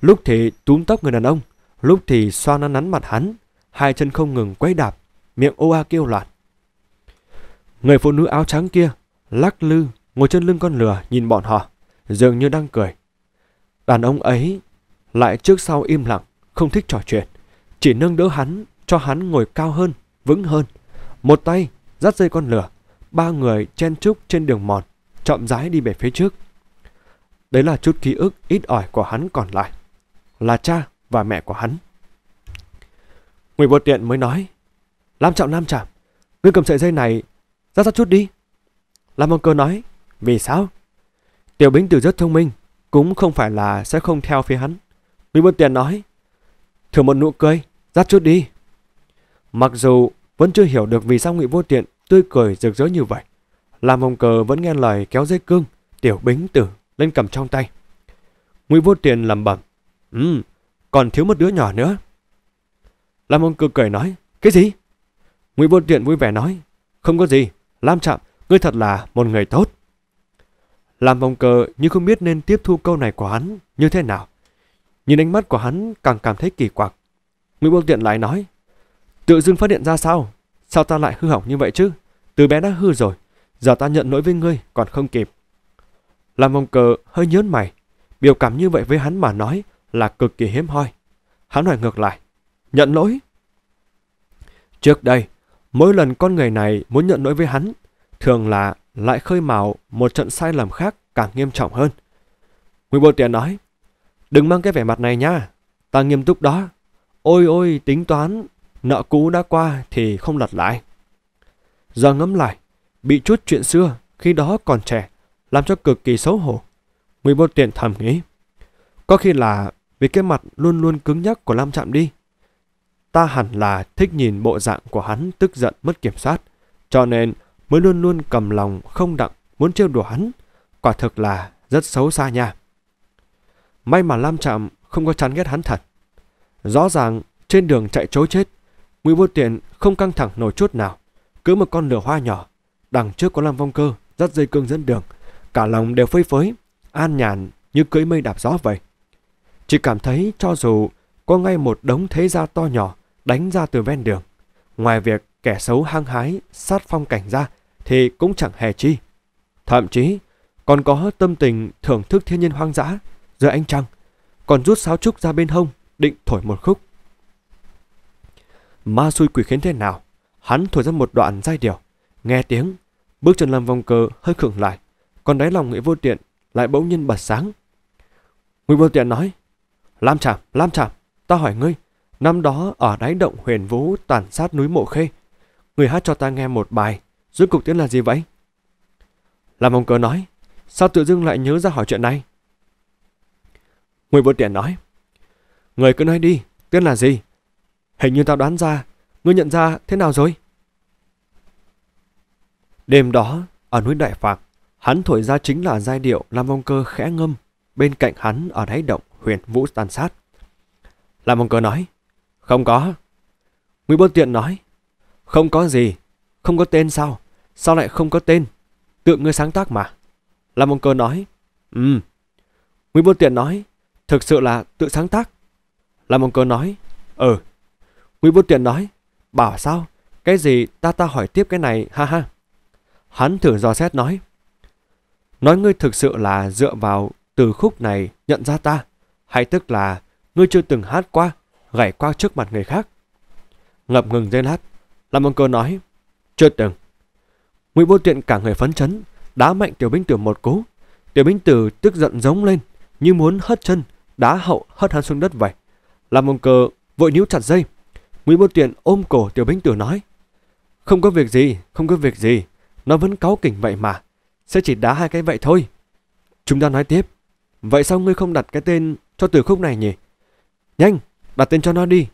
Lúc thì túm tóc người đàn ông, lúc thì xoa nắn nắn mặt hắn, hai chân không ngừng quấy đạp, miệng ô kêu loạn. Người phụ nữ áo trắng kia lắc lư, ngồi trên lưng con lừa nhìn bọn họ, dường như đang cười. Đàn ông ấy lại trước sau im lặng, không thích trò chuyện, chỉ nâng đỡ hắn cho hắn ngồi cao hơn, vững hơn. Một tay dắt dây con lửa, ba người chen trúc trên đường mòn, chậm rãi đi về phía trước. Đấy là chút ký ức ít ỏi của hắn còn lại, là cha và mẹ của hắn. người Vô Tiện mới nói, Lam Trọng Lam Trạm, ngươi cầm sợi dây này, ra ra chút đi lâm Mông Cơ nói, vì sao? Tiểu Bính Tử rất thông minh, cũng không phải là sẽ không theo phía hắn. Lý Bân Tiền nói, thử một nụ cười, dắt chút đi. Mặc dù vẫn chưa hiểu được vì sao ngụy Vô Tiện tươi cười rực rỡ như vậy, Lam Mông Cơ vẫn nghe lời kéo dây cương Tiểu Bính Tử lên cầm trong tay. Ngụy Vô Tiện lẩm bẩm, "Ừm, còn thiếu một đứa nhỏ nữa." Lam Mông Cơ cười nói, "Cái gì?" Ngụy Vô Tiện vui vẻ nói, "Không có gì, Lam Trạm Ngươi thật là một người tốt. Làm vòng cờ nhưng không biết nên tiếp thu câu này của hắn như thế nào. Nhìn ánh mắt của hắn càng cảm thấy kỳ quặc. Ngụy Bông Tiện lại nói. Tự dưng phát hiện ra sao? Sao ta lại hư hỏng như vậy chứ? Từ bé đã hư rồi. Giờ ta nhận lỗi với ngươi còn không kịp. Làm vòng cờ hơi nhớn mày. Biểu cảm như vậy với hắn mà nói là cực kỳ hiếm hoi. Hắn hỏi ngược lại. Nhận lỗi? Trước đây, mỗi lần con người này muốn nhận lỗi với hắn thường là lại khơi mào một trận sai lầm khác càng nghiêm trọng hơn. Nguyễn Bồ Tiền nói, đừng mang cái vẻ mặt này nha, ta nghiêm túc đó. Ôi ôi, tính toán, nợ cũ đã qua thì không lật lại. Giờ ngẫm lại, bị chút chuyện xưa, khi đó còn trẻ, làm cho cực kỳ xấu hổ. Nguyễn Bồ Tiền thầm nghĩ, có khi là vì cái mặt luôn luôn cứng nhắc của Lam Chạm đi. Ta hẳn là thích nhìn bộ dạng của hắn tức giận mất kiểm soát, cho nên mới luôn luôn cầm lòng không đặng muốn trêu đùa hắn, quả thực là rất xấu xa nha. May mà Lam Trạm không có chán ghét hắn thật. Rõ ràng trên đường chạy trối chết, Ngụy Vô Tiện không căng thẳng nổi chút nào, cứ một con lửa hoa nhỏ, đằng trước có Lam Vong Cơ dắt dây cương dẫn đường, cả lòng đều phơi phới, an nhàn như cưỡi mây đạp gió vậy. Chỉ cảm thấy cho dù có ngay một đống thế gia to nhỏ đánh ra từ ven đường, ngoài việc kẻ xấu hăng hái sát phong cảnh ra thì cũng chẳng hề chi. Thậm chí còn có tâm tình thưởng thức thiên nhiên hoang dã dưới anh trăng, còn rút sáo trúc ra bên hông định thổi một khúc. Ma xui quỷ khiến thế nào, hắn thổi ra một đoạn giai điệu, nghe tiếng, bước chân làm vòng cờ hơi khựng lại, còn đáy lòng Nguyễn Vô Tiện lại bỗng nhiên bật sáng. Nguyễn Vô Tiện nói, Lam Trạm, Lam Trạm, ta hỏi ngươi, năm đó ở đáy động huyền vũ tàn sát núi Mộ Khê, người hát cho ta nghe một bài Rốt cục tiếng là gì vậy? Làm ông cơ nói, sao tự dưng lại nhớ ra hỏi chuyện này? Ngụy Vô Tiện nói, Người cứ nói đi, tiếng là gì? Hình như tao đoán ra, ngươi nhận ra thế nào rồi? Đêm đó, ở núi Đại Phạc, hắn thổi ra chính là giai điệu Lam Vong Cơ khẽ ngâm bên cạnh hắn ở đáy động huyền vũ tàn sát. Lam Vong Cơ nói, không có. Nguyễn Bôn Tiện nói, không có gì, không có tên sao? Sao lại không có tên? Tự ngươi sáng tác mà. Lam Mông Cơ nói, ừ. Nguyễn Bôn Tiện nói, thực sự là tự sáng tác. Lam Mông Cơ nói, ừ. Nguyễn Bôn Tiện nói, bảo sao? Cái gì ta ta hỏi tiếp cái này, ha ha. Hắn thử dò xét nói, nói ngươi thực sự là dựa vào từ khúc này nhận ra ta, hay tức là ngươi chưa từng hát qua, gảy qua trước mặt người khác. Ngập ngừng dây lát, Lam Mông Cơ nói, chưa từng. Ngụy Vô Tiện cả người phấn chấn, đá mạnh Tiểu Binh Tử một cú. Tiểu Binh Tử tức giận giống lên, như muốn hất chân, đá hậu hất hắn xuống đất vậy. Làm ông cờ vội níu chặt dây. Ngụy Vô Tiện ôm cổ Tiểu Binh Tử nói: "Không có việc gì, không có việc gì, nó vẫn cáu kỉnh vậy mà, sẽ chỉ đá hai cái vậy thôi." Chúng ta nói tiếp: "Vậy sao ngươi không đặt cái tên cho từ khúc này nhỉ?" "Nhanh, đặt tên cho nó đi.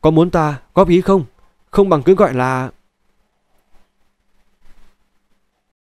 Có muốn ta góp ý không? Không bằng cứ gọi là